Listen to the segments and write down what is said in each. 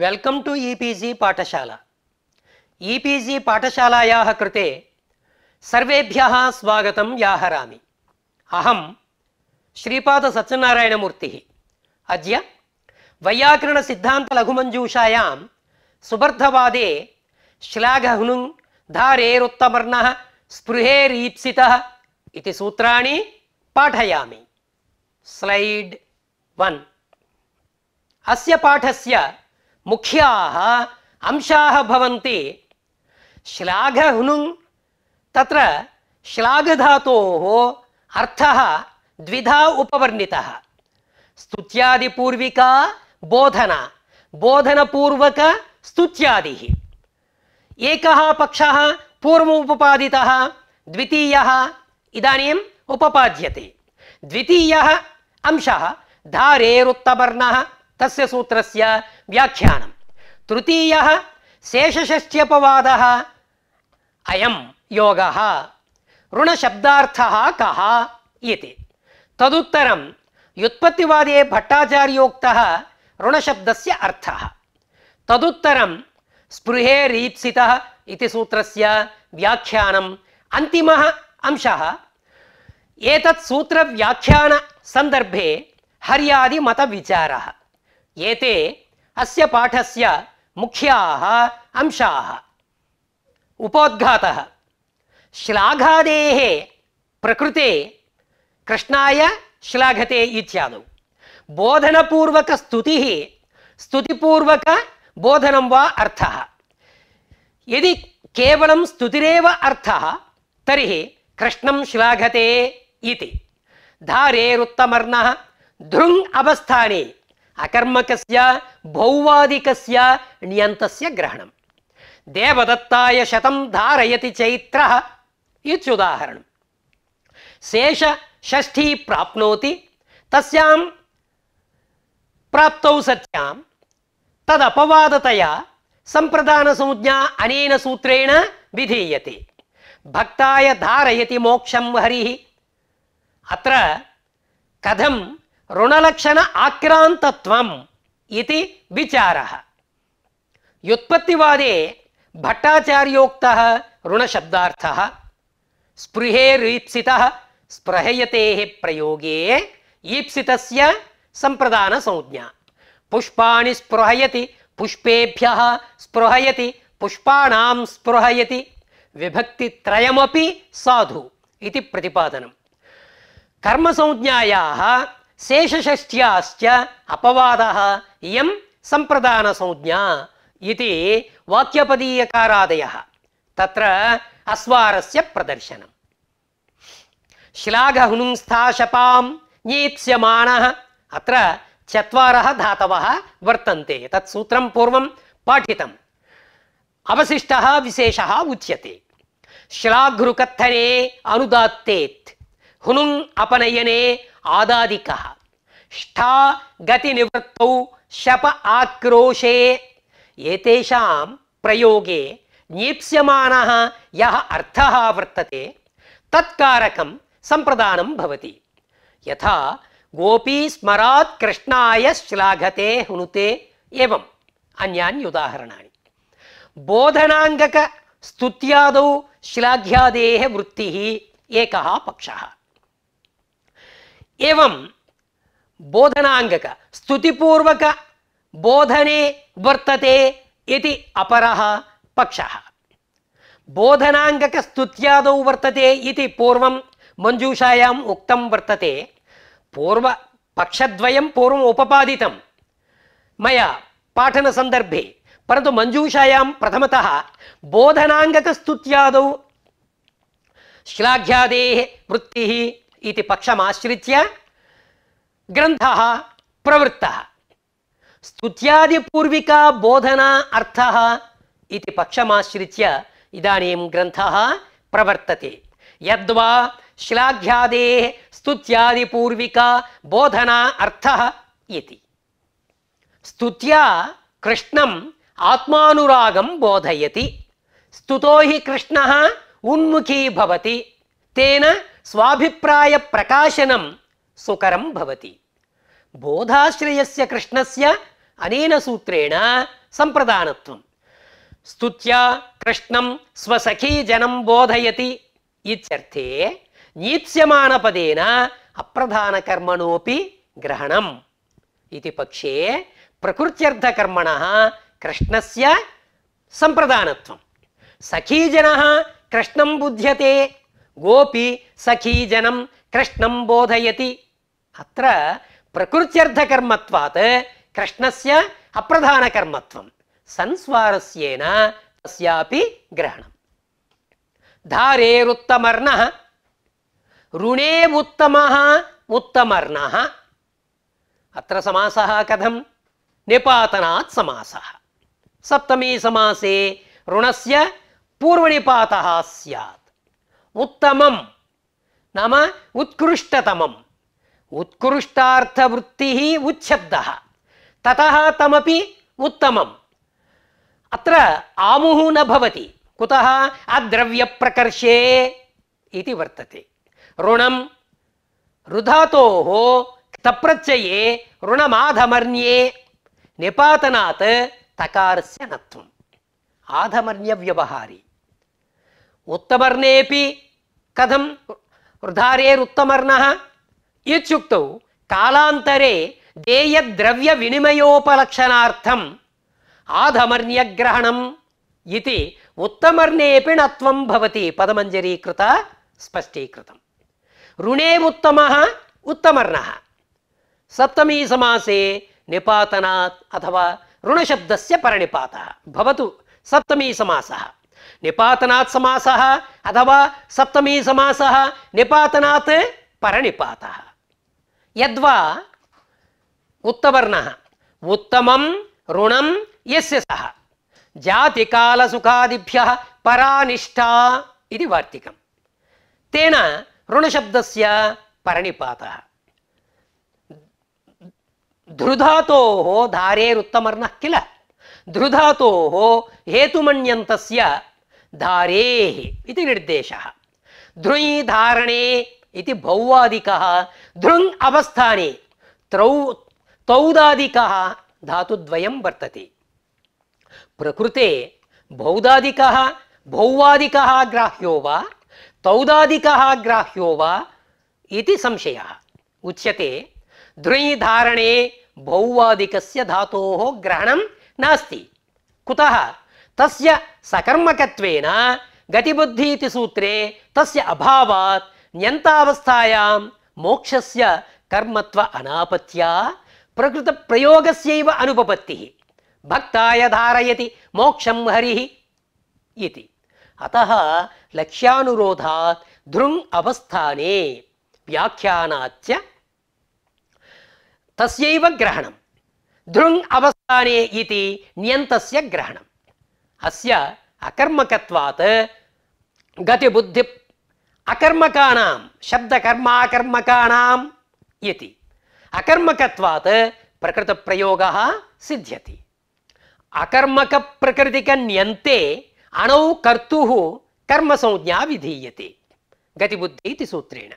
welcome to E P G पाठशाला E P G पाठशालायाः कृते सर्वेभ्यः स्वागतं व्याहरामि अहं श्रीपादसत्यनारायणमूर्तिः अद्य वैयाकरणसिद्धान्तलघुमञ्जूषायां सुबर्धवादे श्लाघहनुङ् धारेरुत्तमर्णः स्पृहेरीप्सितः इति सूत्राणि पाठयामि वन वन् अस्य पाठस्य मुख्या अंशा श्लाघहुनु श्लाघहुनुङ् तत्र श्लाघधातोः अर्थः द्विधा उपवर्णितः स्तुत्यादिपूर्विका बोधना बोधनपूर्वक एक पक्ष पूर्व पूर्वमुपपादितः द्वितीयः इदानीम् उपपाद्यते द्वितीयः अंशः धारेरुत्तवर्णः तस्य सूत्रस्य व्याख्यानं तृतीयः शेषषष्ट्यपवादः अयं योगः ऋणशब्दार्थः कः इति तदुत्तरं व्युत्पत्तिवादे भट्टाचार्योक्तः ऋणशब्दस्य अर्थः तदुत्तरं स्पृहे रीप्सितः इति सूत्रस्य व्याख्यानम् अन्तिमः अंशः एतत् सूत्रव्याख्यानसन्दर्भे हर्यादिमतविचारः ఏతే అస్య పాఠస్య ముఖ్యాः అంశాः ఉపోద్ఘాత శ్లాఘాదే ప్రకృతే కృష్ణాయ శ్లాఘతే ఇత్యాదు బోధనపూర్వక స్థుతి స్థుతిపూర్వక బోధనం వా అర్థ ఇది కేవలం స్థుతిరేవ అర్థ తర్హి కృష్ణం శ్లాఘతే ఇది ధారేరుత్తమర్ణ ధృంగ్ అవస్థానే अकर्मकस्य अकर्मकस भौवाद ग्रहण द्वदत्ताय शत धारयती शेषषष्ठी प्राप्नोति तस्यां प्राप्तौ सत्यां तदपवादतया सम्प्रदानसंज्ञा अनेन सूत्रेण विधीयते भक्ताय धारयति मोक्षं हरिः अत्र कथं రుణలక్షణ ఆక్రాంతత్వం ఇది విచార వ్యుత్పత్తివాదే భట్టాచార్యోక్త రుణశబ్దార్థ స్పృహేరీప్సిత స్పృహయతే ప్రయోగే ఈప్సితస్య సంప్రదాన సంజ్ఞ పుష్పాణి స్పృహయతి పుష్పేభ్య స్పృహయతి పుష్పాణం స్పృహయతి విభక్తిత్రయమపి సాధు ఇది ప్రతిపాదనం కర్మ సంజ్ఞాయా शेषषष्ठ्याश्च अपवादः इयं सम्प्रदानसंज्ञा इति वाक्यपदीयकारादयः तत्र अस्वारस्य प्रदर्शनं श्लाघ हुनुं स्थाशपां अत्र चत्वारः धातवः वर्तन्ते तत्सूत्रं पूर्वं पाठितम् अवशिष्टः विशेषः उच्यते श्लाघृकत्थने अनुदात्तेत् हुनुं अपनयने आदादिकः ष्ठा गतिनिवृत्तौ शप आक्रोशे एतेषां प्रयोगे ज्ञीप्स्यमानः यः अर्थः वर्तते तत्कारकं सम्प्रदानं भवति यथा गोपी स्मरात् कृष्णाय श्लाघते हुनुते एवम् अन्यान्युदाहरणानि बोधनाङ्गकस्तुत्यादौ श्लाघ्यादेः वृत्तिः एकः पक्षः एवं बोधनाङ्गक स्तुतिपूर्वक बोधने वर्तते इति अपरः पक्षः बोधनाङ्गकस्तुत्यादौ वर्तते इति पूर्वं मञ्जूषायाम् उक्तं वर्तते पूर्वपक्षद्वयं पूर्वम् उपपादितं मया पाठनसन्दर्भे परन्तु मञ्जूषायां प्रथमतः बोधनाङ्गकस्तुत्यादौ श्लाघ्यादेः वृत्तिः इति पक्षमाश्रित्य ग्रंथ प्रवृत्तः स्तुत्यादिपूर्विका बोधना अर्थः इति पक्षमाश्रित्य इदानीं ग्रन्थः प्रवर्तते यद्वा श्लाघ्यादेः स्तुत्यादिपूर्विका बोधना अर्थः इति स्तुत्या कृष्णम् आत्मानुरागं बोधयति स्तुतो हि कृष्णः उन्मुखी भवति तेन स्वाभिप्राय प्रकाशनम सुकरम भवति बोधाश्रयस्य कृष्णस्य अनेन सूत्रेण सम्प्रदानत्वं स्तुत्या कृष्णं स्वसखीजनं बोधयति इत्यर्थे नीत्स्यमानपदेन अप्रधानकर्मणोऽपि ग्रहणम् इति पक्षे प्रकृत्यर्थकर्मणः कृष्णस्य सम्प्रदानत्वं सखीजनः कृष्णं बुध्यते गोपी सखी जनम कृष्णं बोधयति अत्र प्रकृत्यर्थकर्मत्वात् कृष्णस्य अप्रधानकर्मत्वं संस्वारस्येन तस्यापि ग्रहणम् धारेरुत्तमर्णः ऋणे उत्तमः उत्तमर्णः अत्र समासः कथं निपातनात् समासः सप्तमी समासे ऋणस्य पूर्वनिपातः स्यात् उत्तमं नाम उत्कृष्टतमम् उत्कृष्टार्थवृत्तिः उच्छब्दः ततः तमपि उत्तमम् अत्र आमुः न भवति कुतः अद्रव्यप्रकर्षे इति वर्तते ऋणं रुधातोः तप्रत्यये ऋणमाधमर्ण्ये निपातनात् तकारस्य नत्वम् आधमर्ण्यव्यवहारी ఉత్తమర్ణేపి కథం వృధారేరుత్తమర్ణ ఇచ్చుక్త కాలాంతరే దేయద్రవ్య వినిమయోపలక్షణార్థం ఆధమర్ణ్యగ్రహణం ఇది ఉత్తమర్ణేపిణత్వం భవతి పదమంజరీకృత స్పష్టీకృతం రుణే ఉత్తమ ఉత్తమర్ణ సప్తమీ సమాసే నిపాతనాత్ అథవా రుణశబ్దస్య పరణిపాత భవతు సప్తమీ సమాస निपातनात् समासः अथवा सप्तमी समासः निपातनात् परनिपातः यद्वा उत्तवर्णः उत्तमं ऋणं यस्य सः जातिकालसुखादिभ्यः परानिष्ठा इति वार्तिकं तेन ऋणशब्दस्य परनिपातः ध्रुधातोः धारेरुत्तमर्णः किल ध्रुधातोः हेतुमण्यन्तस्य धारे इति निर्देशः ध्रुयि धारणे इति भौवादिकः ध्रुङ् अवस्थाने त्रौ तौदादिकः धातुद्वयं वर्तते प्रकृते बौधादिकः भौवादिकः ग्राह्यो वा तौदादिकः ग्राह्यो वा इति संशयः उच्यते ध्रुयिधारणे भौवादिकस्य धातोः ग्रहणं नास्ति कुतः तस्य सकर्मकत्वेन गतिबुद्धि इति सूत्रे तस्य अभावात् न्यन्तावस्थायां मोक्षस्य कर्मत्व अनापत्या प्रकृतप्रयोगस्यैव अनुपपत्तिः भक्ताय धारयति मोक्षं हरिः इति अतः लक्ष्यानुरोधात् ध्रुङ् अवस्थाने व्याख्यानाच्च तस्यैव ग्रहणं ध्रुङ् अवस्थाने इति नियन्तस्य ग्रहणम् अस्य अकर्मकत्वात् गतिबुद्धि अकर्मकाणां शब्दकर्माकर्मकाणाम् इति अकर्मकत्वात् प्रकृतप्रयोगः सिद्ध्यति अकर्मकप्रकृतिकन्यन्ते अणौ कर्तुः कर्मसंज्ञा विधीयते गतिबुद्धि इति सूत्रेण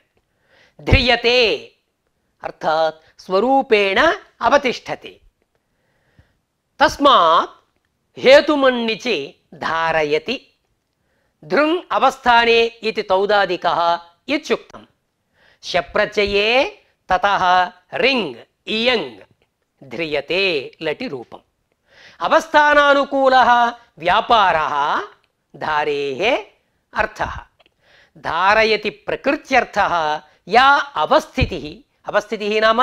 ध्रियते अर्थात् स्वरूपेण अवतिष्ठते तस्मात् हेतुमण्णिचि धारयति ध्रुङ् अवस्थाने इति तौदादिकः इत्युक्तं शप्रत्यये ततः ऋङ् इयङ् ध्रियते लटिरूपम् अवस्थानानुकूलः व्यापारः धारेः अर्थः धारयति प्रकृत्यर्थः या अवस्थितिः अवस्थितिः नाम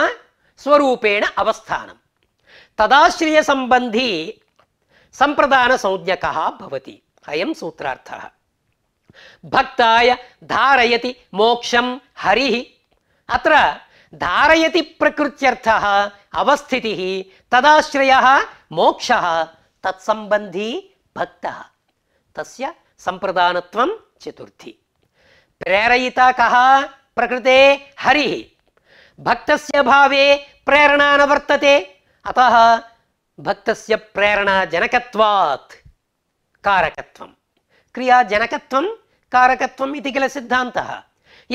स्वरूपेण अवस्थानं तदाश्रयसम्बन्धी सम्प्रदानसंज्ञकः भवति अयं सूत्रार्थः भक्ताय धारयति मोक्षं हरिः अत्र धारयति प्रकृत्यर्थः अवस्थितिः तदाश्रयः मोक्षः तत्सम्बन्धी भक्तः तस्य सम्प्रदानत्वं चतुर्थी प्रेरयिता कः प्रकृते हरिः भक्तस्य भावे प्रेरणा न वर्तते अतः భక్తస్య ప్రేరణ జనకత్వాత్ కారకత్వం క్రియా జనకత్వం కారకత్వం ఇది కిల సిద్ధాంత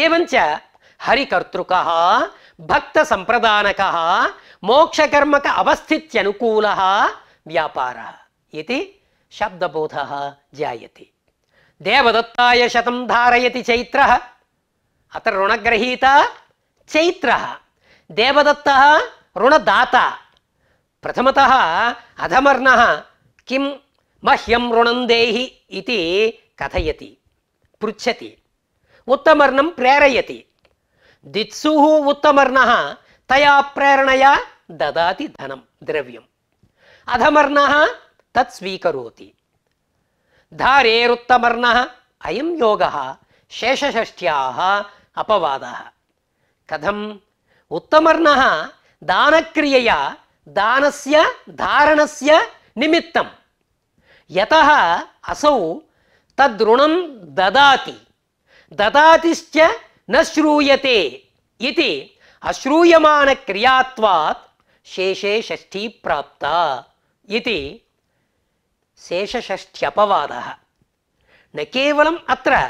ఏవంచ హరికర్తృక భక్త సంప్రదానక మోక్షకర్మక అవస్థిత్యనుకూల వ్యాపార ఇది శబ్దబోధ జాయతి దేవదత్తాయ శతం ధారయతి చైత్ర అత రుణగ్రహీత చైత్ర దేవదత్త రుణదాత प्रथमतः अधमर्ण किं मह्यं ऋणं देहि इति कथयति पृच्छति उत्तमर्णं प्रेरयति दित्सुः उत्तमर्णः तया प्रेरणया ददाति धनं द्रव्यम अधमर्ण तत् स्वीकरोति अयम योग योगः अपवाद अपवादः कथम् दानक्रियया दानस्य धारणस्य निमित्तं यतः असौ तद्रुणं ददाति ददातिश्च न श्रूयते इति अश्रूयमाणक्रियात्वात् शेषे षष्ठी प्राप्ता इति शेषषष्ठ्यपवादः न केवलम् अत्र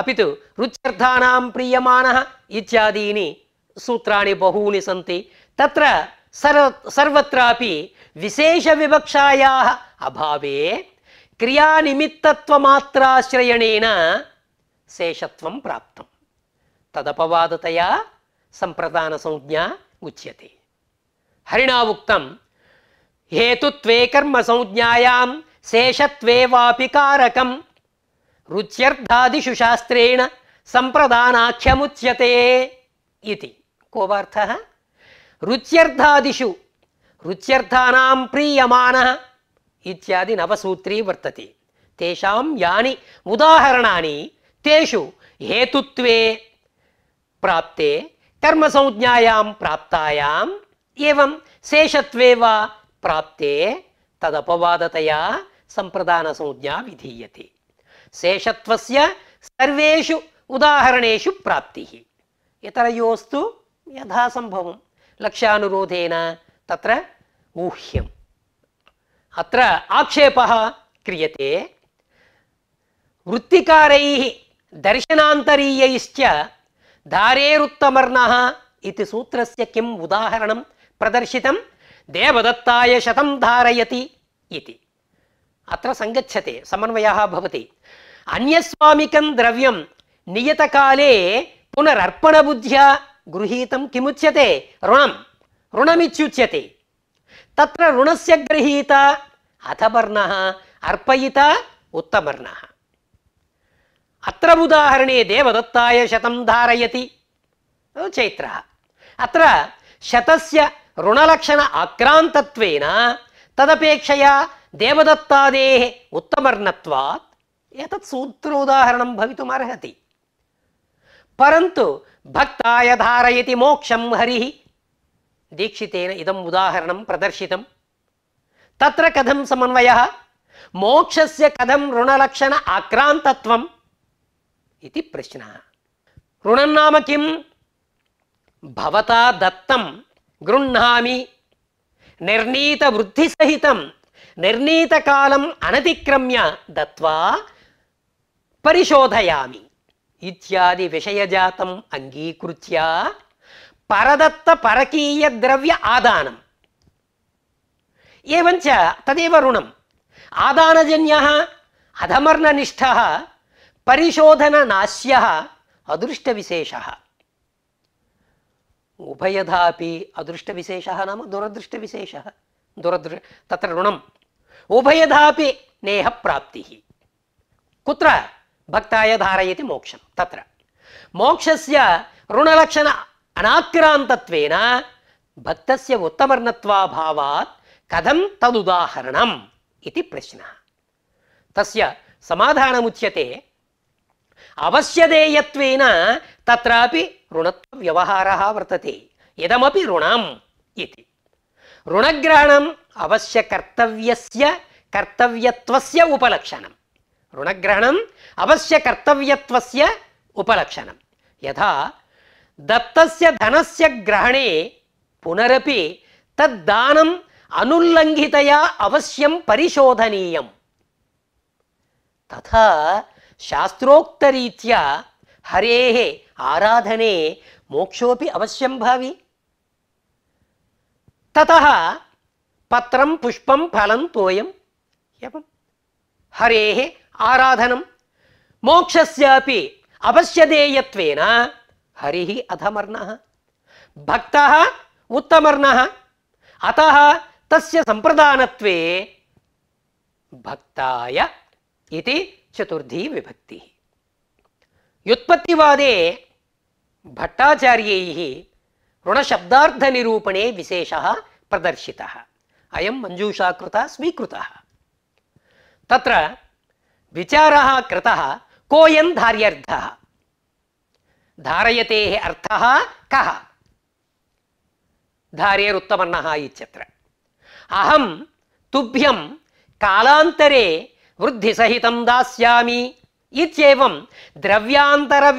अपि तु रुच्यर्थानां इत्यादीनि सूत्राणि बहूनि सन्ति तत्र सर्व सर्वत्रापि विशेषविवक्षायाः अभावे क्रियानिमित्तत्वमात्राश्रयणेन शेषत्वं प्राप्तं तदपवादतया सम्प्रदानसंज्ञा उच्यते हरिणा उक्तं हेतुत्वे कर्मसंज्ञायां शेषत्वे वापि कारकं रुच्यर्थादिषु शास्त्रेण सम्प्रदानाख्यमुच्यते इति कोऽर्थः रुच्यर्थादिषु रुच्यर्थानां प्रीयमानः इत्यादि नवसूत्री वर्तते तेषां यानि उदाहरणानि तेषु हेतुत्वे प्राप्ते कर्मसंज्ञायां प्राप्तायाम् एवं शेषत्वे वा प्राप्ते तदपवादतया सम्प्रदानसंज्ञा विधीयते शेषत्वस्य सर्वेषु उदाहरणेषु प्राप्तिः इतरयोस्तु यथासम्भवम् लक्ष्यानुरोधेन तत्र ऊह्यम् अत्र आक्षेपः क्रियते वृत्तिकारैः दर्शनान्तरीयैश्च धारेरुत्तमर्णः इति सूत्रस्य किम् उदाहरणं प्रदर्शितं देवदत्ताय शतं धारयति इति अत्र सङ्गच्छते समन्वयः भवति अन्यस्वामिकं द्रव्यं नियतकाले पुनरर्पणबुद्ध्या गृहीत किमुच्यते ऋणं ऋणमित्युच्यते तत्र ऋणस्य गृहीता अथवर्णः अर्पयिता उत्तमर्णः अत्र उदाहरणे देवदत्ताय शतं धारयति चैत्रः अत्र शतस्य ऋणलक्षण आक्रान्तत्वेन तदपेक्षया देवदत्तादेः उत्तमर्णत्वात् एतत् सूत्रोदाहरणं भवितुमर्हति పరంతు భక్తాయ ధారయతి మోక్షం హరి దీక్షితేన ఇదం ఉదాహరణం ప్రదర్శితం తత్ర కథం సమన్వయ మోక్షస్య కథం రుణలక్షణ ఆక్రాంతత్వం ఇది ప్రశ్న రుణం నామ కిం భవతా దత్తం గృహ్ణామి నిర్ణీత వృద్ధి సహితం నిర్ణీత కాలం అనతిక్రమ్య దత్వా పరిశోధయామి इत्यादि विषयजातम् अङ्गीकृत्य परदत्तपरकीयद्रव्य आदानम् एवञ्च तदेव ऋणम् आदानजन्यः अधमर्णनिष्ठः परिशोधननाश्यः अदृष्टविशेषः उभयधा अपि अदृष्टविशेषः नाम दुरदृष्टविशेषः दुरदृ तत्र ऋणम् उभयधा अपि नेहप्राप्तिः कुत्र भक्ताय धारयति मोक्षं तत्र मोक्षस्य ऋणलक्षण अनाक्रान्तत्वेन भक्तस्य उत्तमर्णत्वाभावात् कथं तदुदाहरणम् इति प्रश्नः तस्य समाधानमुच्यते अवश्यदेयत्वेन तत्रापि ऋणत्वव्यवहारः वर्तते इदमपि ऋणम् इति ऋणग्रहणम् अवश्यकर्तव्यस्य कर्तव्यत्वस्य उपलक्षणं ऋणग्रहणम् अवश्यकर्तव्यत्वस्य उपलक्षण यथा दत्तस्य धनस्य ग्रहणे पुनरपि तद्दानम् अनुल्लङ्घितया अवश्यं परिशोधनीयम् तथा शास्त्रोक्तरीत्या हरे आराधने मोक्षोऽपि अवश्यं भावि ततः पत्रं पुष्पं फलं तोयम् एवं हरेः आराधनं मोक्ष अपश्यदेयत्वेन हरि अधमर्ण भक्त उत्तमर्ण अतः तस्य सम्प्रदानत्वे भक्ताय इति चतुर्थी विभक्ति व्युत्पत्तिवादे भट्टाचार्यैः ऋणशब्दार्थनिरूपणे विशेषः प्रदर्शितः अयं मञ्जूषाकृता स्वीकृतः तत्र విచార కృత కోయం ధార్యర్థ ధారయతే అర్థ కహ ధార్యరుత్తమన్న ఇత్యత్ర అహం తుభ్యం కాలాంతరే వృద్ధిసహితం దాస్యామి ఇత్యేవం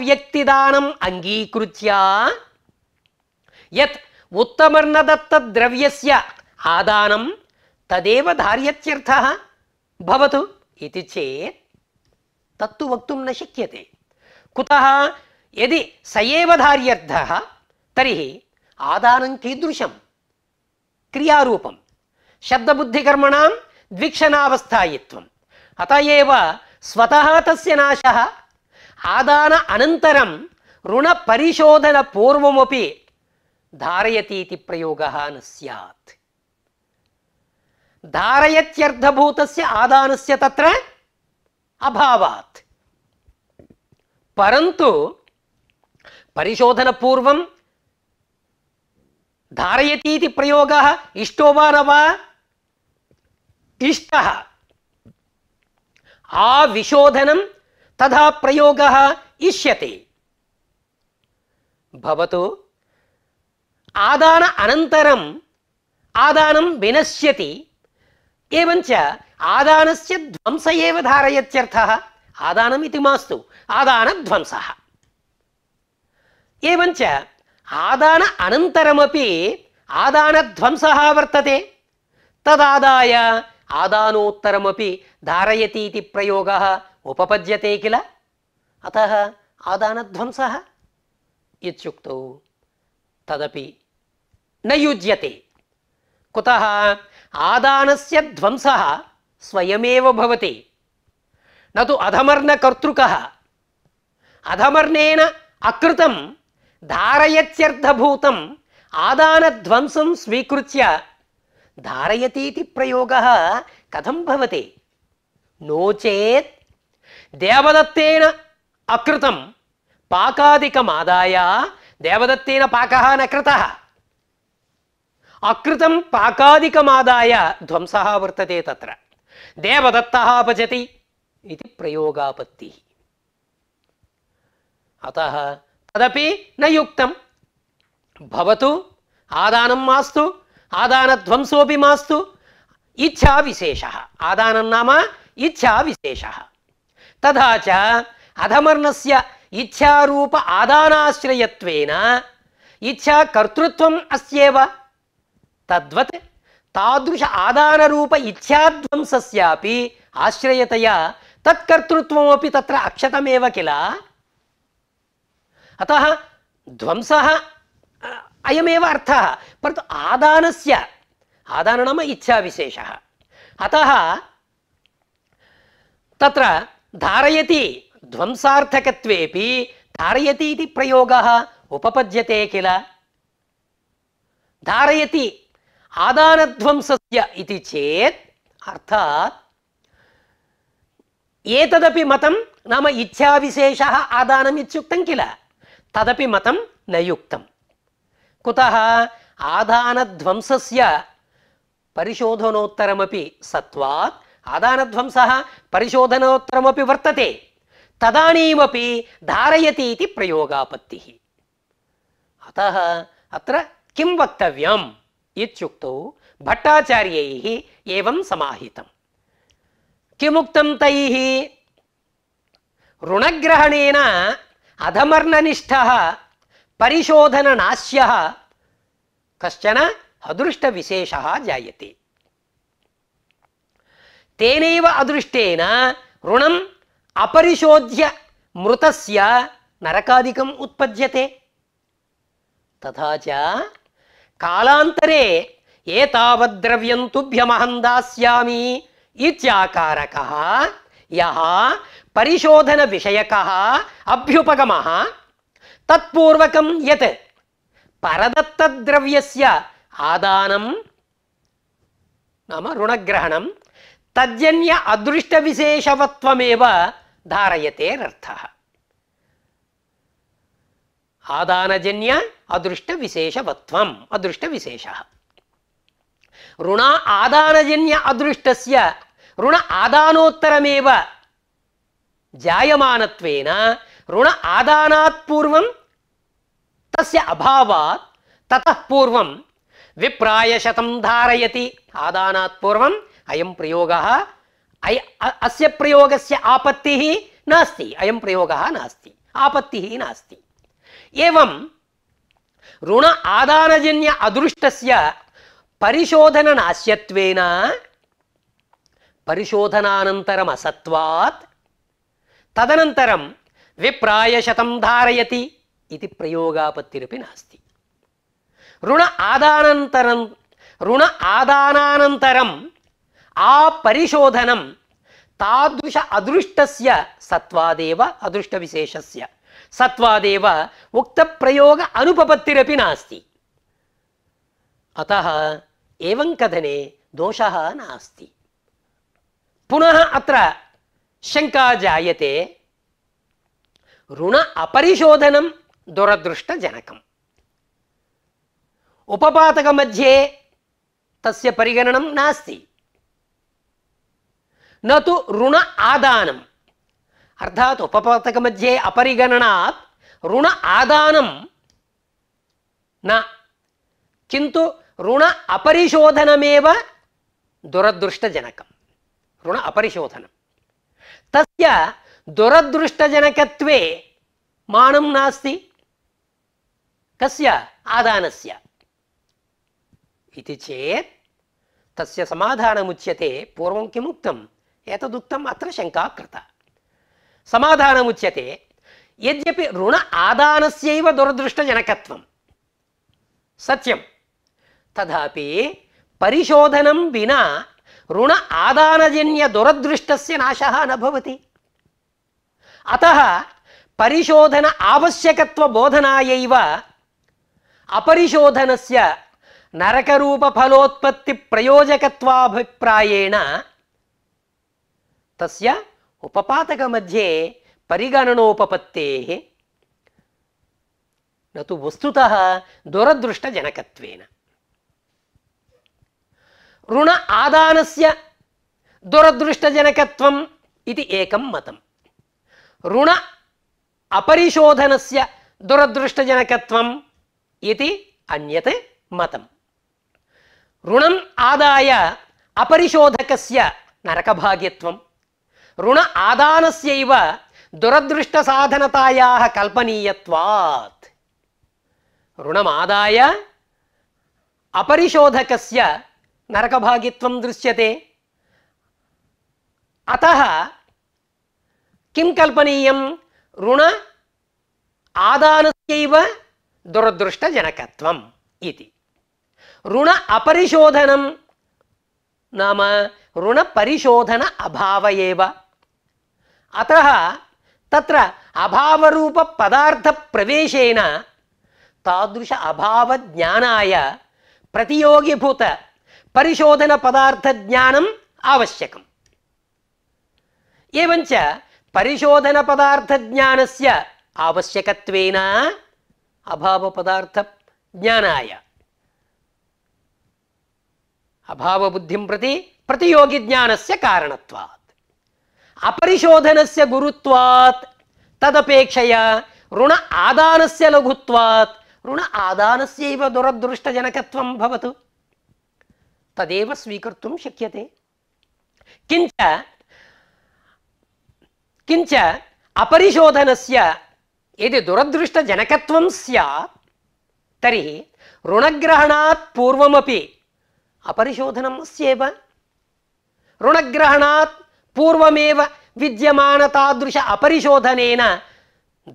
వ్యక్తిదానం అంగీకృత్య యత్ ఉత్తమర్ణదత్తద్రవ్యస్య ఆదానం తదేవ ధార్యత్యర్థ భవతు ఇది చేత్ తత్తు వక్తుం న శక్యతే కుతః యది సయేవ ధార్యర్థః తరిహి ఆదానం కీదృశం క్రియారూపం శబ్దబుద్ధికర్మణ ద్విక్షణావస్థాయిత్వం అత ఏవ స్వతః తస్య నాశः ఆదాన అనంతరం రుణపరిశోధన పూర్వమీ ధారయతీతి ప్రయోగ న సార్ धारयत्यर्धभूतस्य आदानस्य तत्र अभावात् परन्तु परिशोधनपूर्वं धारयति इति प्रयोगः इष्टो वा न वा इष्टः तथा प्रयोग इष्यते भवतु आदान अनन्तरम् आदानं विनश्यति ఏమంచ ఆదానస్య ధ్వంస ఏవ ధారయత్యర్థ ఆదానం ఇది మాస్తు ఆదాన ధ్వంస ఏమంచ ఆదాన అనంతరమపి ధ్వంస వర్తతే తదాదాయ ఆదానోత్తరమపి ధారయతీతి ప్రయోగ ఉపపద్యతే కిల అత ఆదానధ్వంస ఇత్యుక్తౌ తదపి నయుజ్యతే కుత आदान ध्वंसः स्वयमेव भवति न तु अधमर्णकर्तृकः अधमर्णेन अकृतं धारयत्यर्थभूतम् आदानध्वंसं स्वीकृत्य धारयतीति प्रयोगः कथं भवति नो चेत् देवदत्तेन अकृतं पाकादिकमादाय देवदत्तेन न कृतः అకృతం పాకాదికమాదాయ ధ్వంస వర్తతే తత్ర దేవదత్త అపజతి ఇది ప్రయోగాపత్తి అత తదపి నయుక్తం భవతు ఆదానం మాస్తు ఆదానధ్వంసోపి మాస్తు ఇచ్ఛా విశేష ఆదానం నామ ఇచ్ఛా విశేష తథా చ అధమర్ణస్య ఇచ్ఛారూప ఆదానాశ్రయత్వేన ఇచ్ఛా కర్తృత్వం అస్యేవ तद्वत् तादृश आदानरूप इच्छाध्वंसस्यापि आश्रयतया तत्कर्तृत्वमपि तत्र अक्षतमेव किल अतः ध्वंसः अयमेव अर्थः परन्तु आदानस्य आदान नाम इच्छाविशेषः अतः तत्र धारयति ध्वंसार्थकत्वेपि धारयति इति प्रयोगः उपपद्यते किल धारयति आदानध्वंसस्य इति चेत् अर्थात् एतदपि मतं नाम इच्छाविशेषः आदानम् इत्युक्तं किल तदपि मतं न युक्तं कुतः आदानध्वंसस्य परिशोधनोत्तरमपि सत्वात् आदानध्वंसः परिशोधनोत्तरमपि वर्तते तदानीमपि धारयति इति प्रयोगापत्तिः अतः अत्र किं वक्तव्यम् इत्युक्तौ भट्टाचार्यैः एवं समाहितम् किमुक्तं तैः ऋणग्रहणेन अधमर्णनिष्ठः परिशोधननाश्यः कश्चन अदृष्टविशेषः जायते तेनैव अदृष्टेन ऋणम् अपरिशोध्य मृतस्य नरकादिकम् उत्पद्यते तथा च కాలాంతరే ఏతావద్రవ్యం తుభ్యమహం దాస్యామి ఇత్యాకారక యహ పరిశోధన విషయక అభ్యుపగమ తత్పూర్వకం యత్ పరదత్తద్రవ్యస్య ఆదానం నామ రుణగ్రహణం తజ్జన్య అదృష్టవిశేషవత్వమేవ ధారయతేరర్థ आदानजन्य अदृष्ट विशेषवत्व अदृष्ट विशेष ऋण आदानजन्य अदृष्ट ऋण आदानोत्तरमेव जायमानत्वेन ऋण आदानात् पूर्वं तस्य अभावात् ततः पूर्वं विप्रायशतं धारयति आदानात् पूर्वम् अयं प्रयोगः अस्य प्रयोगस्य आपत्तिः नास्ति अयं प्रयोगः नास्ति आपत्तिः नास्ति ఏవం రుణ ఆదానజన్య అదృష్టస్య పరిశోధన నాశ్యత్వేన పరిశోధనానంతరం అసత్వాత్ తదనంతరం విప్రాయశతం ధారయతి ఇది ప్రయోగాపత్తిరపి నాస్తి రుణ ఆదానంతరం రుణ ఆదానానంతరం ఆ పరిశోధనం తాదృశ అదృష్టస్య సత్వాదేవ అదృష్ట అదృష్టవిశేషస్య సత్వాదేవ ఉక్త ప్రయోగ అనుపపత్తిరపి నాస్తి అత ఏం కథనే దోష నాస్తి పునః అత్ర శంకా జాయతే రుణ అపరిశోధనం దురదృష్టజనకం ఉపపాతక మధ్యే తస్య పరిగణనం నాస్తి నతు రుణ ఆదానం अर्थात् उपपातकमध्ये अपरिगणनात् ऋण आदानं न किन्तु ಋಣ ಅಪರಿಶೋಧನಮೇವ ದುರದೃಷ್ಟಜನಕ ಋಣ ಅಪರಿಶೋಧನ ತಸ್ಯ ದುರದೃಷ್ಟಜನಕತ್ವೇ ಮಾಣಂ ನಾಸ್ತಿ ಕಸ್ಯ ಆದಾನಸ್ಯ ಇತಿ ಚೇತ್ ತಸ್ಯ ಸಮಾಧಾನಮುಚ್ಯತೆ ಪೂರ್ವಂ ಕಿಮುಕ್ತಂ ಏತದುಕ್ತಂ ಅತ್ರ ಶಂಕಾ ಕೃತ సమాధానముచ్యతే యద్యపి రుణ ఆదానస్యైవ దురదృష్టజనకత్వం సత్యం తథాపి పరిశోధనం వినా రుణ ఆదానజన్య దురదృష్టస్య నాశः నభవతి అతః పరిశోధన ఆవశ్యకత్వ బోధనాయైవ అపరిశోధనస్య నరకరూప ఫలోత్పత్తి ప్రయోజకత్వాభిప్రాయేణ తస్య मध्ये परिगणनोपपत्तेः न तो वस्तुतः दुरदृष्टजनकत्वेन ऋण आदानस्य दुरदृष्टजनकत्वम् इति एकं मतं ऋण अपरिशोधनस्य दुरदृष्टजनकत्वम् इति अन्यत् मतं ऋणम् आदाय अपरिशोधकस्य नरकभाग्यत्वम् ऋण आदानस्यैव दुरदृष्टसाधनतायाः कल्पनीयत्वात् ऋणमादाय अपरिशोधकस्य नरकभागित्वं दृश्यते अतः किं कल्पनीयं ऋण आदानस्यैव दुरदृष्टजनकत्वम् इति ऋण अपरिशोधनं नाम ऋणपरिशोधन अभाव एव अतः तत्र अभावरूपपदार्थप्रवेशेन तादृश अभावज्ञानाय प्रतियोगिभूतपरिशोधनपदार्थज्ञानम् आवश्यकम् एवञ्च परिशोधनपदार्थज्ञानस्य आवश्यकत्वेन अभावपदार्थज्ञानाय अभावबुद्धिं प्रति प्रतियोगिज्ञानस्य कारणत्वात् अपरिशोधनस्य गुरुत्वात् तदपेक्षया ऋण आदानस्य लघुत्वात् ऋण आदानस्यैव दुरदृष्टजनकत्वं भवतु तदेव स्वीकर्तुं शक्यते किञ्च किञ्च अपरिशोधनस्य यदि दुरदृष्टजनक स्यात् तर्हि ऋणग्रहणात् पूर्वमपि अपरिशोधनम् अस्येव पूर्वमेव विद्यमानतादृश अपरिशोधनेन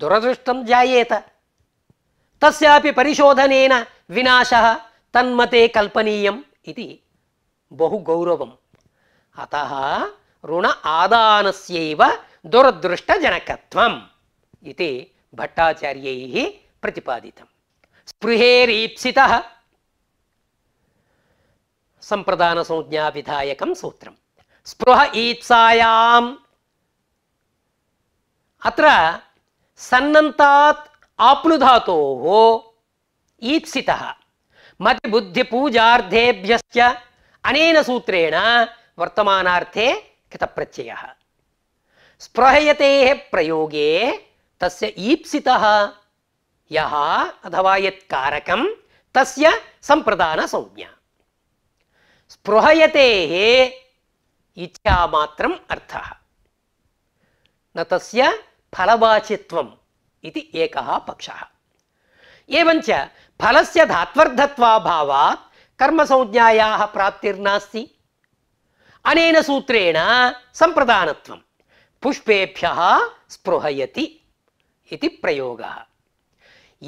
दुरदृष्टं जायेत तस्यापि परिशोधनेन विनाशः तन्मते कल्पनीयम् इति बहु गौरवम् अतः ऋण आदानस्यैव दुरदृष्टजनकत्वम् इति भट्टाचार्यैः प्रतिपादितं स्पृहेरीप्सितः सम्प्रदानसंज्ञाविधायकं सूत्रम् स्पृह ईप्सायाम् अत्र सन्नन्तात् आप्नुधातोः ईप्सितः मतिबुद्धिपूजार्थेभ्यश्च अनेन सूत्रेण वर्तमानार्थे कृतप्रत्ययः स्पृहयतेः प्रयोगे तस्य ईप्सितः यः अथवा यत्कारकं तस्य सम्प्रदानसंज्ञा स्पृहयतेः अर्थ न నతస్య ఫలవాచిత్వం ఇది ఏకः फल से फलस्य कर्म संज्ञाया प्राप्तिर्नास्ति अनेन सूत्रेण सम्प्रदानत्वं पुष्पेभ्यः स्पृहयति इति प्रयोगः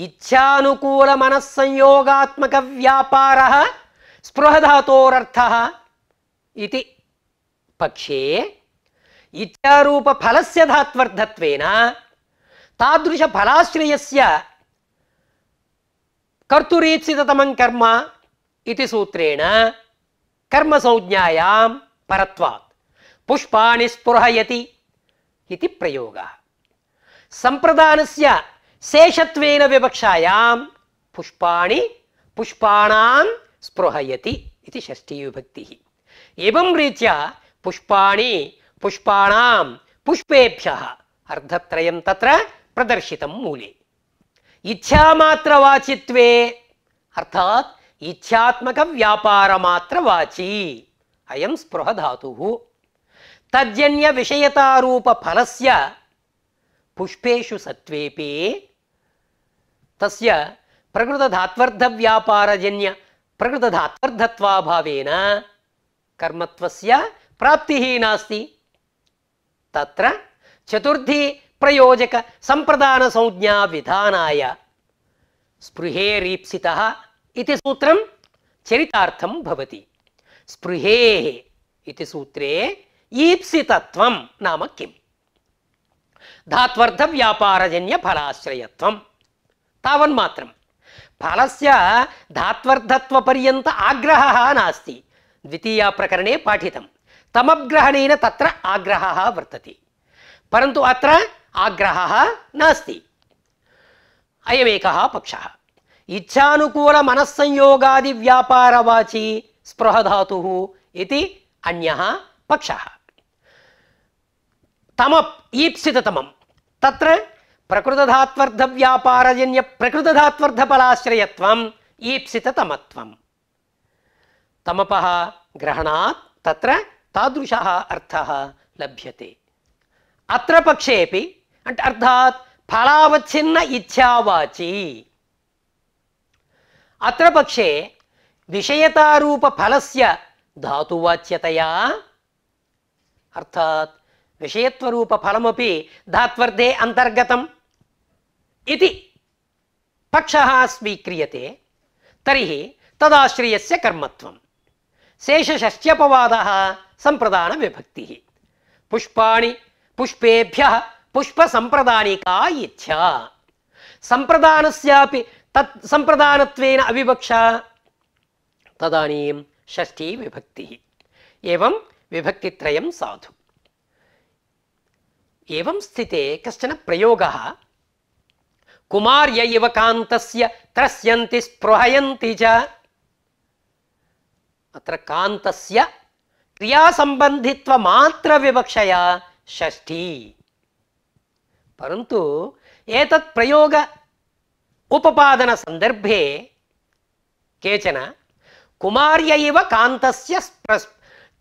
इच्छानुकूलमनस्संयोगात्मकव्यापारः स्पृहधातोरर्थः इति पक्षे इत्यारूपफलस्य धात्वर्थत्वेन तादृशफलाश्रयस्य कर्तुरीप्सिततमं कर्म इति सूत्रेण कर्मसंज्ञायां परत्वात् पुष्पाणि स्पृहयति इति प्रयोगः सम्प्रदानस्य शेषत्वेन विवक्षायां पुष्पाणि पुष्पाणां स्पृहयति इति षष्ठीविभक्तिः एवं रीत्या पुष्पाणि पुष्पाणां पुष्पेभ्य अर्धत्रयं तत्र प्रदर्शित मूले इच्छात्मक इच्छामात्रवाचित्वे अर्थात् इच्छात्मकव्यापारमात्रवाची अयं स्पृहधातुः तज्जन्यविषयतारूपफलस्य पुष्पेषु सत्त्वेऽपि तस्य प्रकृतधात्वर्थव्यापारजन्य प्रकृतधात्वर्थत्वाभावेन कर्मत्वस्य प्राप्ति ही नास्ति तत्र चतुर्थी प्रयोजक संप्रदान संज्ञा विधानाय स्पृहे रीप्सितः इति सूत्रं चरितार्थं भवति स्पृहेः इति सूत्रे ईप्सितत्वं नाम किम् धात्वर्थव्यापारजन्यफलाश्रयत्वं तावन्मात्रं फलस्य धात्वर्थत्वपर्यन्त आग्रहः नास्ति द्वितीयाप्रकरणे पाठितम् तमग्रहणेन तत्र आग्रहः वर्तते परन्तु अत्र आग्रहः नास्ति अयमेकः पक्षः इच्छानुकूलमनस्संयोगादिव्यापारवाची स्पृहधातुः इति अन्यः पक्षः तमप् ईप्सिततमं तत्र प्रकृतधात्वर्थव्यापारजन्य प्रकृतधात्वर्थफलाश्रयत्वम् ईप्सिततमत्वं तमपः ग्रहणात् तत्र तादृशः अर्थः लभ्यते अत्र पक्षेपि अर्थात् फलावच्छिन्न इच्छावाची अत्र पक्षे विषयतारूपफलस्य धातुवाच्यतया अर्थात् विषयत्वरूपफलमपि धात्वर्थे अन्तर्गतम् इति पक्षः स्वीक्रियते तर्हि तदाश्रयस्य कर्मत्वं शेषषष्ट्यपवादः संप्रदान विभक्ति पुष्पाणि पुष्पेभ्य पुष्प संप्रदानिका इच्छा संप्रदान तत् अविवक्षा तदनी षी विभक्ति एवं विभक्ति साधु एवं स्थिते कश्चन प्रयोग कुमार इव कान्तस्य त्रस्यन्ति स्पृहयन्ति च अत्र कांतस्य ಕ್ರಿಯಾ ಸಂಬಂಧಿತ್ವ ಮಾತ್ರ ವಿವಕ್ಷಯ ಷಷ್ಠಿ ಪರಂತು ಏತತ್ ಪ್ರಯೋಗ ಉಪಪಾದನ ಸಂದರ್ಭೆ ಕೇಚನ ಕುಮಾರ್ಯ ಇವ ಕಾಂತಸ್ಯ ಸ್ಪ್ರಸ್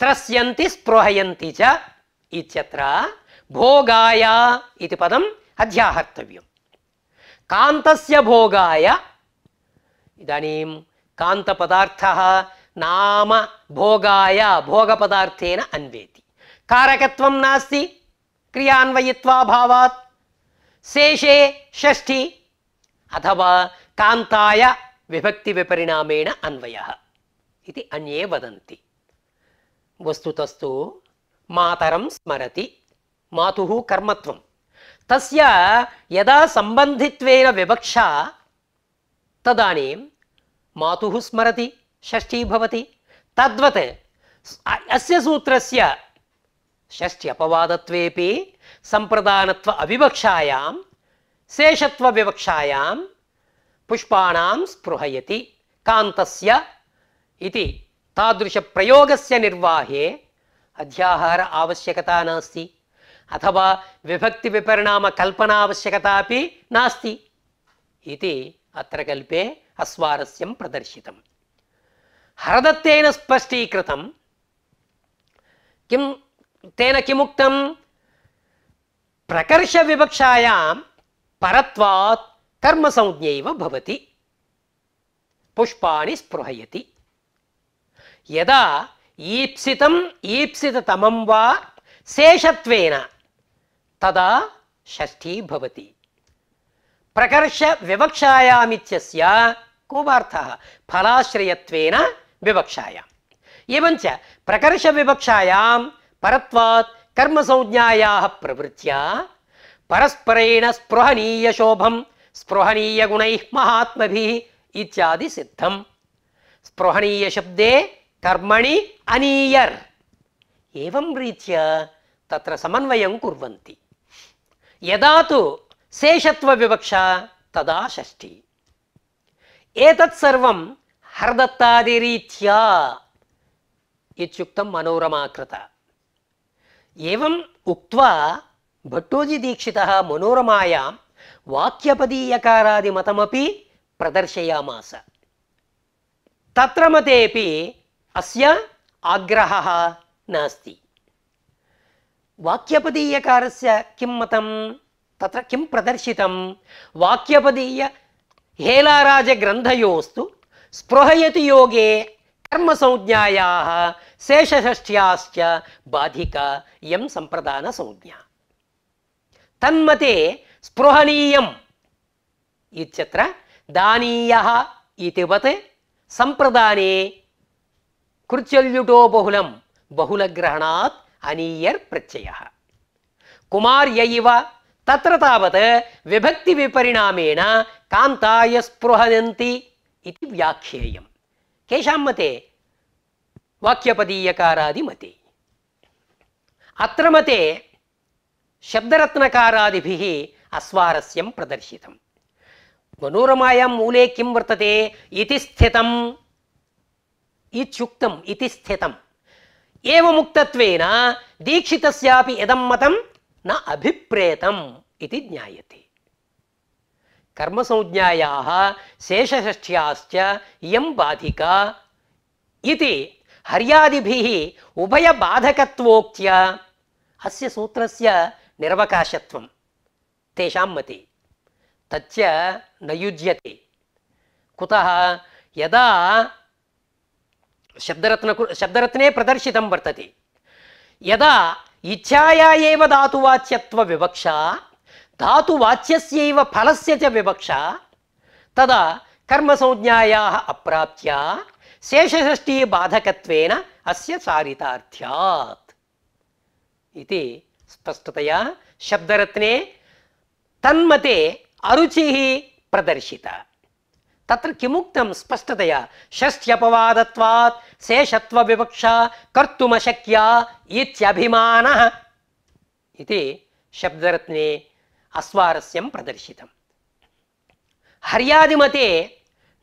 ತ್ರಸ್ಯಂತಿ ಸ್ಪೃಹಯಂತಿ ಚ ಇತ್ಯತ್ರ ಭೋಗಾಯ ಇತಿ ಪದಂ ಅಧ್ಯಾಹರ್ತವ್ಯಂ ಕಾಂತಸ್ಯ ಭೋಗಾಯ ಇದಾನೀಂ ಕಾಂತಪದಾರ್ಥಃ నామ భోగాయ భోగ పదార్థేన అన్వేతి కారకత్వం నాస్తి క్రియాన్వయిత్వాభావాత్ శేషే షష్ఠి అథవా కాంతాయ విభక్తి విపరిణామేణ అన్వయ ఇది అన్యే వదంతి వస్తుతస్తు మాతరం స్మరతి మాతు కర్మత్వం తస్య యదా సంబంధిత్వేన వివక్ష తదానీ మాతు స్మరతి षष्ठी भवति तद्वत् अस्य सूत्रस्य षष्ठ्य अपवादत्वेपि सम्प्रदानत्व अविवक्षायां शेषत्वविवक्षायां पुष्पाणां स्पृहयति कान्तस्य इति तादृशप्रयोगस्य निर्वाहे अध्याहार आवश्यकता नास्ति अथवा विभक्तिविपरिणामकल्पना आवश्यकता अपि नास्ति इति अत्र कल्पे अस्वारस्यं प्रदर्शितम् హరదత్తేన స్పష్టీకృతం కిం తేన కిముక్తం ప్రకర్ష వివక్షాయాం పరత్వాత్ కర్మ సంజ్ఞైవ భవతి పుష్పాణి స్పృహయతి యదా ఈప్సితం ఈప్సితతమం వా శేషత్వేన తదా షష్ఠీ భవతి ప్రకర్ష వివక్షాయామిత్యస్య కోవార్థ ఫలాశ్రయత్వేన विवक्षायां एवञ्च प्रकर्षविवक्षायां परत्वात् कर्मसंज्ञायाः प्रवृत्त्या परस्परेण स्पृहणीयशोभं स्पृहणीयगुणैः महात्मभिः इत्यादि सिद्धं स्पृहणीयशब्दे कर्मणि अनीयर् एवं रीत्या तत्र समन्वयं कुर्वन्ति यदा तु शेषत्वविवक्षा तदा षष्ठी एतत् सर्वं హరదత్తాదిరీత్యా ఇత్యుక్తం మనోరమాకృత ఏం ఉక్వా భట్టోజీ దీక్షిత మనోరమాయా వాక్యపదీయకారాదిమతమీ ప్రదర్శయామాస తత్ర మతేపి అస్య ఆగ్రహ నాస్తి వాక్యపదీయకారస్య కిం మతం తత్ర కిం ప్రదర్శితం వాక్యపదీయ हेलाराजग्रन्थयोस्तु ಸ್ಪೃಹಯತಿ ಯೋಗೆ ಕರ್ಮ ಸಂಜ್ಞಾಯ ಶೇಷಷ್ಠ್ಯಾಶ್ಚ ಬಾಧಿಕ ಎಂ ಸಂಪ್ರದಾನ ಸಂಜ್ಞ ತನ್ಮತೆ ಸ್ಪೃಹನೀಯಂ ಇತ್ಯತ್ರ ದಾನೀಯ ಇತಿವತ್ ಸಂಪ್ರದಾನೆ ಕೃಚ್ಯಲ್ಯುಟೋ ಬಹುಲಂ ಬಹುಲಗ್ರಹಣಾತ್ ಅನೀಯರ್ ಪ್ರತ್ಯಯ ಕುಮಾರ್ಯ ಇವ ತತ್ರ ತಾವತ್ ವಿಭಕ್ತಿ ವಿಪರಿಣಾಮೇಣ ಕಾಂತಾಯ ಸ್ಪೃಹದಂತಿ इति व्याख्येयम् केषां मते वाक्यपदीयकारादिमते अत्र मते शब्दरत्नकारादिभिः अस्वारस्यं प्रदर्शितम् मनोरमायां मूले किं वर्तते इति स्थितम् इत्युक्तम् इति स्थितम् एवमुक्तत्वेन दीक्षितस्यापि इदं मतं न अभिप्रेतम् इति ज्ञायते कर्मसंज्ञायाः शेषषष्ठ्याश्च इयं बाधिका इति हर्यादिभिः उभयबाधकत्वोक्त्या अस्य सूत्रस्य निरवकाशत्वं तेषां मति तच्च न युज्यते कुतः यदा शब्दरत्न शब्दरत्ने प्रदर्शितं वर्तते यदा इच्छाया एव धातुवाच्यत्वविवक्षा धातुवाच्यस्यैव फलस्य च विवक्षा तदा संज्ञाया अप्राप्त्या शेषषष्टिबाधकत्वेन अस्य सारितार्थ्यात् इति स्पष्टतया शब्दरत्ने तन्मते अरुचिः प्रदर्शिता तत्र किमुक्तं स्पष्टतया षष्ट्यपवादत्वात् शेषत्वविवक्षा कर्तुमशक्या इत्यभिमानः इति शब्दरत्ने अस्वारस्यं प्रदर्शितम् हर्यादिमते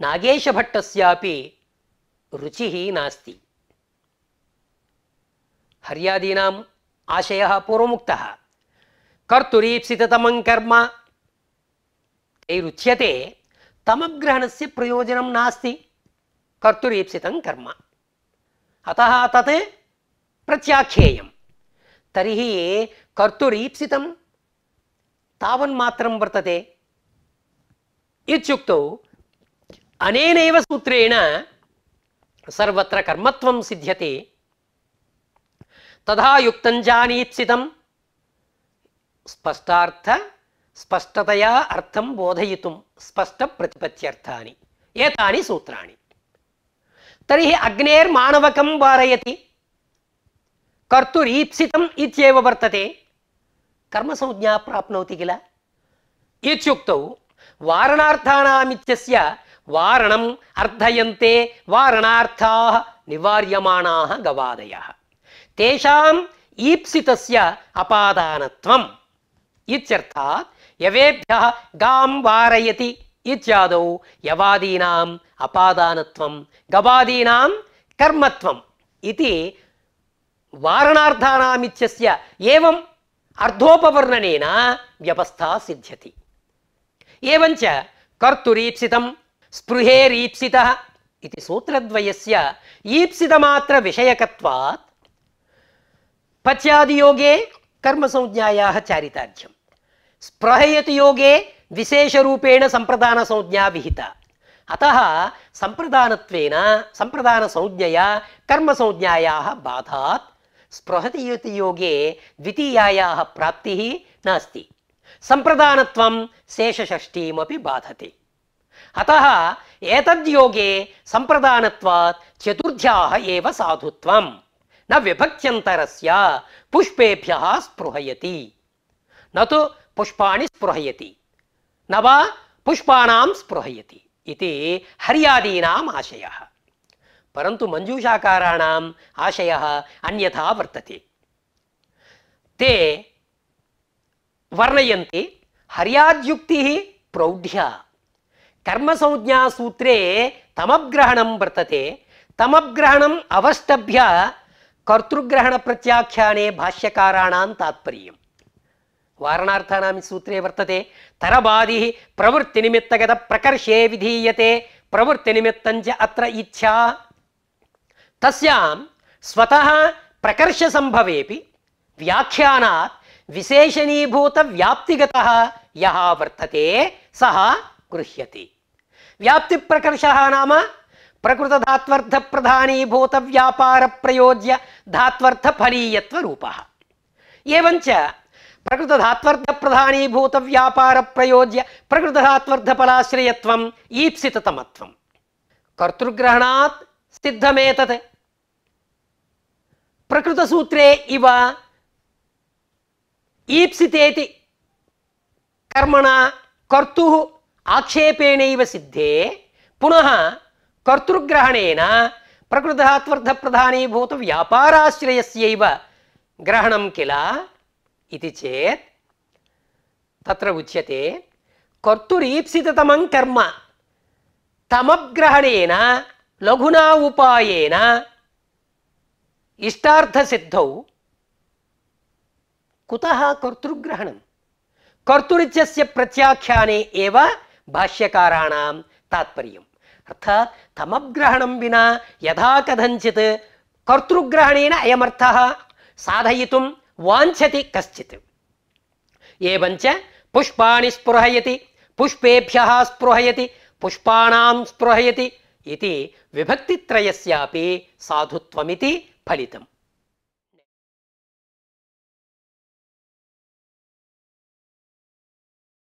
नागेशभट्टस्यापि रुचिः नास्ति हर्यादीनाम् आशयः पूर्वमुक्तः कर्तुरीप्सिततमं कर्म तैरुच्यते तमग्रहणस्य प्रयोजनं नास्ति कर्तुरीप्सितं कर्म अतः तत् प्रत्याख्येयं तर्हि कर्तुरीप्सितं तवन्मात्र वर्तते इत्युक्तौ अनेनैव सूत्रेण सर्वत्र कर्मत्वं सिद्ध्यते तथा युक्तञ्जानीप्सितं स्पष्टार्थ स्पष्टतया अर्थं बोधयितुं स्पष्टप्रतिपत्त्यर्थानि एतानि सूत्राणि तर्हि अग्नेर्माणवकं वारयति कर्तुरीप्सितम् इत्येव वर्तते ಕರ್ಮಸಂಜ್ಞಾ ಪ್ರಾಪ್ನೋತಿ ಕಿಲ ಇತ್ಯುಕ್ತೌ ವಾರಣಾರ್ಥಾನಾಮಿತ್ಯಸ್ಯ ವಾರಣಂ ಅರ್ಥಯಂತೆ ವಾರಣಾರ್ಥಾ ನಿವಾರ್ಯಮಾಣಾಹ ಗವಾದಯ ತೇಷಾಂ ಈಪ್ಸಿತಸ್ಯ ಅಪಾದಾನತ್ವಂ ಇತ್ಯರ್ಥಾತ್ ಯವೇಭ್ಯ ಗಾಂ ವಾರಯತಿ ಇತ್ಯಾದೌ ಯವಾದೀನಾಂ ಅಪಾದಾನತ್ವಂ ಗವಾದೀನಾಂ ಕರ್ಮತ್ವಂ ಇತಿ ವಾರಣಾರ್ಥಾನಾಮಿತ್ಯಸ್ಯ ಏವಂ అర్ధోపవర్ణనేన వ్యవస్థ సిద్ధ్యతి ఏవంచ కర్తురీప్సితం స్పృహేరీప్సిత ఇది సూత్రద్వయస్య ఈప్సితమాత్ర విషయకత్వాత్ పచ్యాదియోగే కర్మసంజ్ఞాయా చారితార్థ్యం స్పృహయతి యోగే విశేషరూపేణ సంప్రదాన సంజ్ఞా విహిత అత సంప్రదానత్వేన సంప్రదాన సంజ్ఞయా కర్మ సంజ్ఞాయా బాధాత్ स्पृहतियुतियोगे द्वितीयायाः प्राप्तिः नास्ति सम्प्रदानत्वं शेषषष्ठीमपि बाधते अतः एतद्योगे सम्प्रदानत्वात् चतुर्थ्याः एव साधुत्वं न विभक्त्यन्तरस्य पुष्पेभ्यः स्पृहयति न तु पुष्पाणि स्पृहयति न वा पुष्पाणां स्पृहयति इति हर्यादीनाम् आशयः परंतु मंजूषाकाराणाम आशय अन्यथा वर्तते ते वर्णयन्ति हर्याद्युक्तिः प्रौढ्या कर्मसंज्ञासूत्रे तमग्रहणं वर्तते तमग्रहणम् अवष्टभ्य कर्तृग्रहणप्रत्याख्याने भाष्यकाराणां तात्पर्यं वारणार्थानां सूत्रे वर्तते तरबादिः प्रवृत्तिनिमित्तगतप्रकर्षे विधीयते प्रवृत्तिनिमित्तञ्च अत्र इच्छा तस्याम स्वतः प्रकर्ष संभवे प्रकर्षसम्भवेऽपि व्याख्यानात् व्याप्तिगत यहा वर्तते सह गृह्यति व्याप्ति व्याप्तिप्रकर्षः नाम प्रकृत धात्वर्थ धात्वर्थ प्रधानी भूत व्यापार प्रयोज्य प्रकृतधात्वर्थप्रधानीभूतव्यापारप्रयोज्य धात्वर्थफलीयत्वरूपः एवञ्च प्रकृतधात्वर्थप्रधानीभूतव्यापारप्रयोज्य प्रकृतधात्वर्थफलाश्रयत्वम् ईप्सिततमत्वम् कर्तृग्रहणात् सिद्धमेतत् प्रकृतसूत्रे इव ईप्सितेति कर्मणा कर्तुः आक्षेपेणैव सिद्धे पुनः कर्तृग्रहणेन प्रकृतः त्वर्थप्रधानीभूतव्यापाराश्रयस्यैव ग्रहणं किल इति चेत् तत्र उच्यते कर्तुरीप्सिततमं कर्म तमग्रहणेन लघुना उपायेन इष्टार्थसिद्धौ कुतः कर्तृग्रहणं कर्तुरित्यस्य प्रत्याख्याने एव भाष्यकाराणां तात्पर्यम् अर्थात् तमग्रहणं विना यथा कथञ्चित् कर्तृग्रहणेन अयमर्थः साधयितुं वाञ्छति कश्चित् एवञ्च पुष्पाणि स्पृहयति पुष्पेभ्यः स्पृहयति पुष्पाणां स्पृहयति इति विभक्तित्रयस्यापि साधुत्वमिति ఫలితం